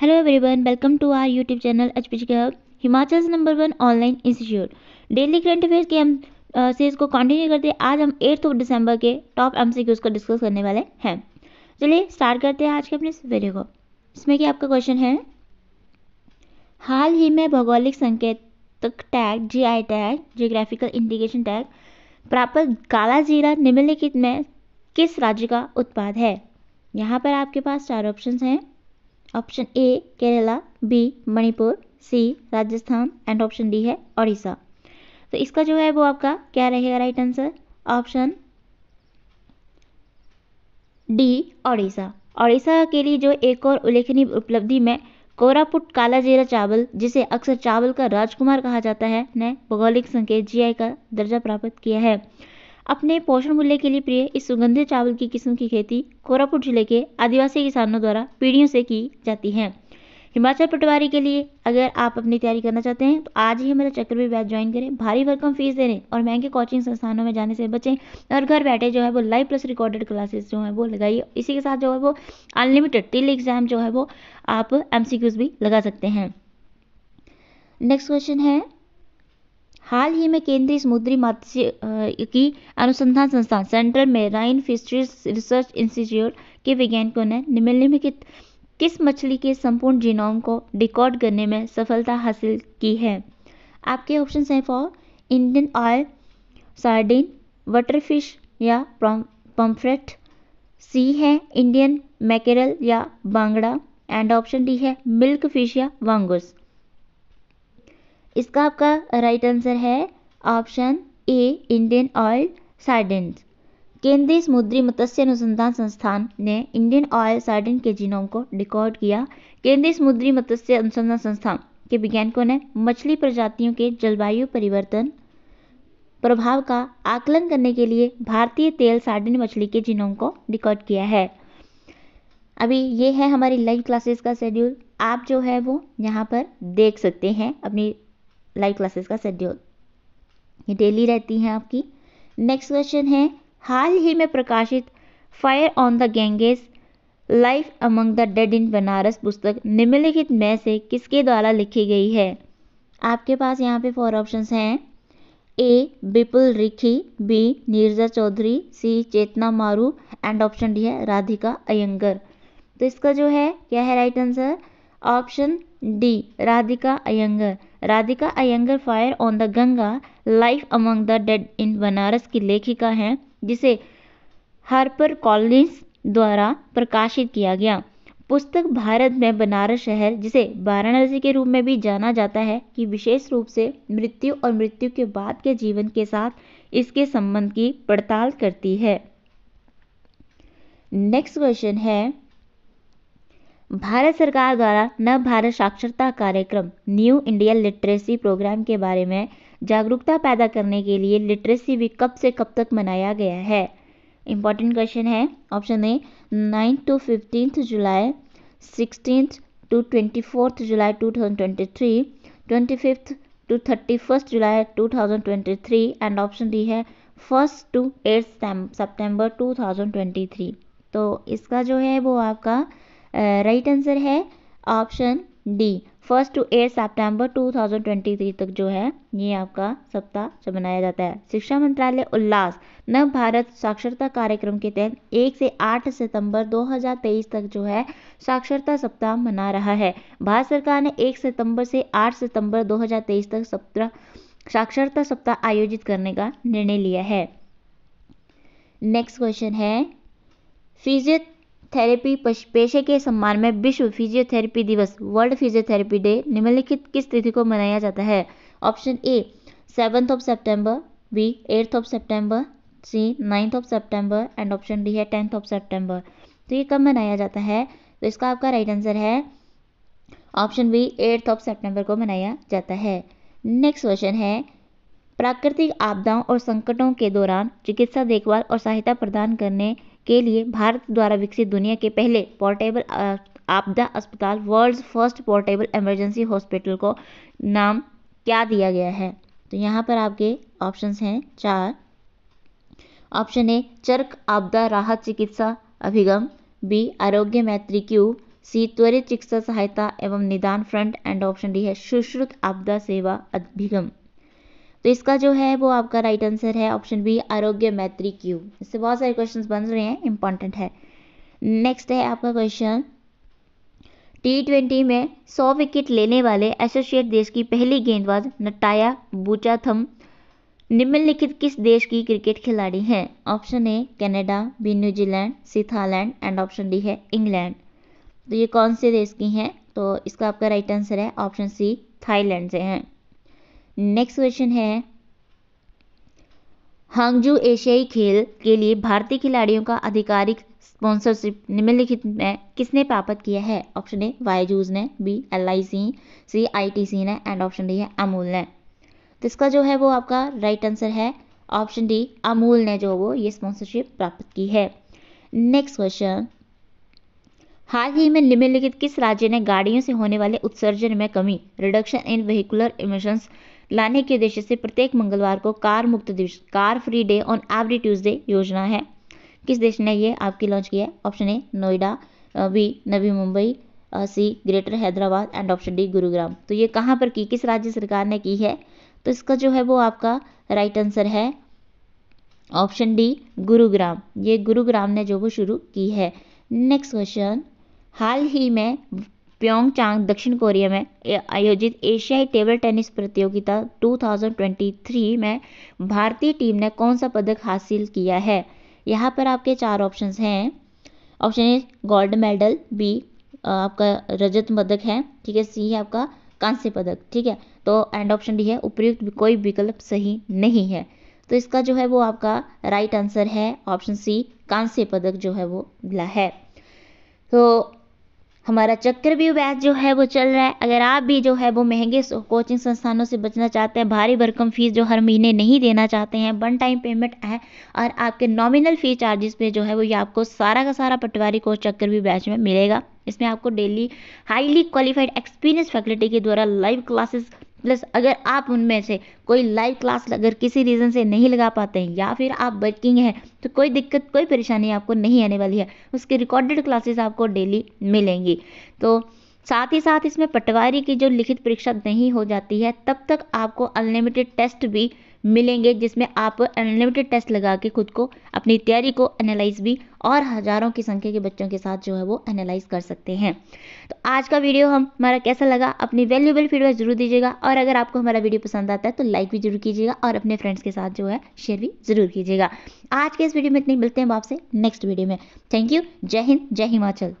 hello everyone welcome to our YouTube channel H P hub Himachal number one online institute daily current affairs के हम series को continue करते हैं आज हम एट्थ ऑफ दिसंबर के टॉप एम सी को डिस्कस करने वाले हैं चलिए स्टार्ट करते हैं आज के अपने इस वीडियो को इसमें कि आपका क्वेश्चन है हाल ही में भौगोलिक संकेतक tag G I tag geographical indication tag प्राप्त काला जीरा निम्नलिखित में किस राज्य का उत्पाद है यहाँ पर आपके पास चार ऑप्शन हैं option A Kerala B Manipur C Rajasthan and option D है ओडिशा तो इसका जो है वो आपका क्या रहेगा right answer option D Odisha Odisha के लिए जो एक और उल्लेखनीय उपलब्धि में कोरापुट काला जीरा चावल जिसे अक्सर चावल का राजकुमार कहा जाता है ने भौगोलिक संकेत जीआई का दर्जा प्राप्त किया है अपने पोषण मूल्य के लिए प्रिय इस सुगंधित चावल की किस्म की खेती कोरापुट जिले के आदिवासी किसानों द्वारा पीढ़ियों से की जाती है हिमाचल पटवारी के लिए अगर आप अपनी तैयारी करना चाहते हैं तो आज ही चक्कर भी बैच ज्वाइन करें भारी भरकम फीस देने और महंगे कोचिंग संस्थानों में जाने से बचें और घर बैठे जो है वो लाइव प्लस रिकॉर्डेड क्लासेस जो है वो लगाइए इसी के साथ जो है वो अनलिमिटेड टिल एग्जाम जो है वो आप एम भी लगा सकते हैं नेक्स्ट क्वेश्चन है हाल ही में केंद्रीय समुद्री मात्स्य की अनुसंधान संस्थान central marine fisheries research institute के वैज्ञानिकों ने निम्नलिखित किस मछली के संपूर्ण जीनोम को रिकॉर्ड करने में सफलता हासिल की है आपके ऑप्शन हैं four Indian oil sardine water fish या पम्फ्रेट सी है इंडियन मैकेरल या बांगड़ा एंड ऑप्शन डी है मिल्क फिश या वांगस इसका आपका राइट आंसर है option A Indian oil sardines केंद्रीय समुद्री मत्स्य अनुसंधान संस्थान ने इंडियन ऑयल सार्डिन के जीनोम को रिकॉर्ड किया केंद्रीय समुद्री मत्स्य अनुसंधान संस्थान के वैज्ञानिकों ने मछली प्रजातियों के जलवायु परिवर्तन प्रभाव का आकलन करने के लिए भारतीय तेल साडिन मछली के जीनोम को रिकॉर्ड किया है अभी ये है हमारी लाइव क्लासेस का शेड्यूल आप जो है वो यहाँ पर देख सकते हैं अपनी लाइव क्लासेस का शेड्यूल ये डेली रहती हैं आपकी नेक्स्ट क्वेश्चन है हाल ही में प्रकाशित fire on the Ganges life among the dead in Banaras पुस्तक निम्नलिखित में से किसके द्वारा लिखी गई है आपके पास यहाँ पे फोर ऑप्शंस हैं A Bipul Rikhi B Neerja Chaudhary C Chetna Maru and option D है राधिका अयंगर तो इसका जो है क्या है right answer option D Radhika Iyengar Radhika Iyengar fire on the Ganga life among the dead in Banaras की लेखिका हैं जिसे हार्पर कॉलिंस द्वारा प्रकाशित किया गया पुस्तक भारत में बनारस शहर जिसे वाराणसी के रूप में भी जाना जाता है कि विशेष रूप से मृत्यु और मृत्यु के बाद के जीवन के साथ इसके संबंध की पड़ताल करती है नेक्स्ट क्वेश्चन है भारत सरकार द्वारा नव भारत साक्षरता कार्यक्रम न्यू इंडिया लिटरेसी प्रोग्राम के बारे में जागरूकता पैदा करने के लिए लिटरेसी वीक कब से कब तक मनाया गया है इंपॉर्टेंट क्वेश्चन है option A ninth to fifteenth July sixteenth to twenty fourth July two thousand twenty three twenty fifth to thirty first July two thousand twenty three and option D है first to eight September two thousand twenty three तो इसका जो है वो आपका right answer है option D first to eight सितंबर 2023 तक जो है ये आपका सप्ताह जो मनाया जाता है शिक्षा मंत्रालय उल्लास नव भारत साक्षरता कार्यक्रम के तहत एक से आठ सितंबर 2023 तक जो है साक्षरता सप्ताह मना रहा है भारत सरकार ने एक सितंबर से आठ सितंबर 2023 तक सप्ताह साक्षरता सप्ताह आयोजित करने का निर्णय लिया है नेक्स्ट क्वेश्चन है फिजिक फिजियोथेरेपी पेशे के सम्मान में विश्व फिजियोथेरेपी दिवस वर्ल्ड फिजियोथेरेपी डे निम्नलिखित किस तिथि को मनाया जाता है option A seventh of September B eighth of September C ninth of September and option D है टेंथ ऑफ सेप्टेम्बर तो ये कब मनाया जाता है तो इसका आपका राइट आंसर है option B eighth of September को मनाया जाता है नेक्स्ट क्वेश्चन है प्राकृतिक आपदाओं और संकटों के दौरान चिकित्सा देखभाल और सहायता प्रदान करने के लिए भारत द्वारा विकसित दुनिया के पहले पोर्टेबल आपदा अस्पताल world first portable emergency hospital को नाम क्या दिया गया है तो यहाँ पर आपके ऑप्शंस हैं चार ऑप्शन ए चर्क आपदा राहत चिकित्सा अभिगम B Arogya Maitri Q C त्वरित चिकित्सा सहायता एवं निदान फ्रंट एंड ऑप्शन डी है सुश्रुत आपदा सेवा अभिगम तो इसका जो है वो आपका राइट आंसर है option B Arogya Maitri Q इससे बहुत सारे क्वेश्चन बन रहे हैं इंपॉर्टेंट है नेक्स्ट है आपका क्वेश्चन टी ट्वेंटी में सौ विकेट लेने वाले एसोसिएट देश की पहली गेंदबाज नटाया बुचाथम निम्नलिखित किस देश की क्रिकेट खिलाड़ी हैं option A Canada B New Zealand C Thailand and option D है इंग्लैंड तो ये कौन से देश की हैं तो इसका आपका राइट आंसर है ऑप्शन सी थाईलैंड से हैं नेक्स्ट क्वेश्चन है हांगजू एशियाई खेल के लिए भारतीय खिलाड़ियों का आधिकारिक स्पॉन्सरशिप निम्नलिखित में किसने प्राप्त किया है ऑप्शन ए वायजूज ने B L I C C I T C ने एंड ऑप्शन डी है अमूल ने तो इसका जो है वो आपका राइट आंसर है ऑप्शन डी अमूल ने जो वो ये स्पॉन्सरशिप प्राप्त की है नेक्स्ट क्वेश्चन हाल ही में निम्नलिखित किस राज्य ने गाड़ियों से होने वाले उत्सर्जन में कमी रिडक्शन इन व्हीकुलर इमिशंस लाने के उद्देश्य से प्रत्येक मंगलवार को कार मुक्त दिवस car free day on every Tuesday योजना है किस देश ने ये आपकी लॉन्च किया है option A Noida B Navi Mumbai C greater Hyderabad and option D Gurugram तो ये कहाँ पर की किस राज्य सरकार ने की है तो इसका जो है वो आपका राइट आंसर है ऑप्शन डी गुरुग्राम ये गुरुग्राम ने जो वो शुरू की है नेक्स्ट क्वेश्चन हाल ही में प्योंगचांग दक्षिण कोरिया में आयोजित एशियाई टेबल टेनिस प्रतियोगिता 2023 में भारतीय टीम ने कौन सा पदक हासिल किया है यहाँ पर आपके चार ऑप्शंस हैं option A gold medal B आपका रजत पदक है ठीक है सी है आपका कांस्य पदक ठीक है तो एंड ऑप्शन डी है उपयुक्त कोई विकल्प सही नहीं है तो इसका जो है वो आपका राइट आंसर है ऑप्शन सी कांस्य पदक जो है वो मिला है तो हमारा चक्रव्यूह बैच जो है वो चल रहा है अगर आप भी जो है वो महंगे कोचिंग संस्थानों से बचना चाहते हैं भारी भरकम फीस जो हर महीने नहीं देना चाहते हैं वन टाइम पेमेंट है और आपके नॉमिनल फी चार्जेस पे जो है वो ये आपको सारा का सारा पटवारी कोर्स चक्रव्यूह बैच में मिलेगा इसमें आपको daily highly qualified experience faculty के द्वारा लाइव क्लासेस प्लस अगर आप उनमें से कोई लाइव क्लास अगर किसी रीज़न से नहीं लगा पाते हैं या फिर आप वर्किंग हैं तो कोई दिक्कत कोई परेशानी आपको नहीं आने वाली है उसकी रिकॉर्डेड क्लासेस आपको डेली मिलेंगी तो साथ ही साथ इसमें पटवारी की जो लिखित परीक्षा नहीं हो जाती है तब तक आपको अनलिमिटेड टेस्ट भी मिलेंगे जिसमें आप अनलिमिटेड टेस्ट लगा के खुद को अपनी तैयारी को एनालाइज भी और हज़ारों की संख्या के बच्चों के साथ जो है वो एनालाइज कर सकते हैं तो आज का वीडियो हम हमारा कैसा लगा अपनी वैल्यूबल फीडबैक जरूर दीजिएगा और अगर आपको हमारा वीडियो पसंद आता है तो लाइक भी जरूर कीजिएगा और अपने फ्रेंड्स के साथ जो है शेयर भी जरूर कीजिएगा आज के इस वीडियो में इतने मिलते हैं आपसे नेक्स्ट वीडियो में थैंक यू जय हिंद जय हिमाचल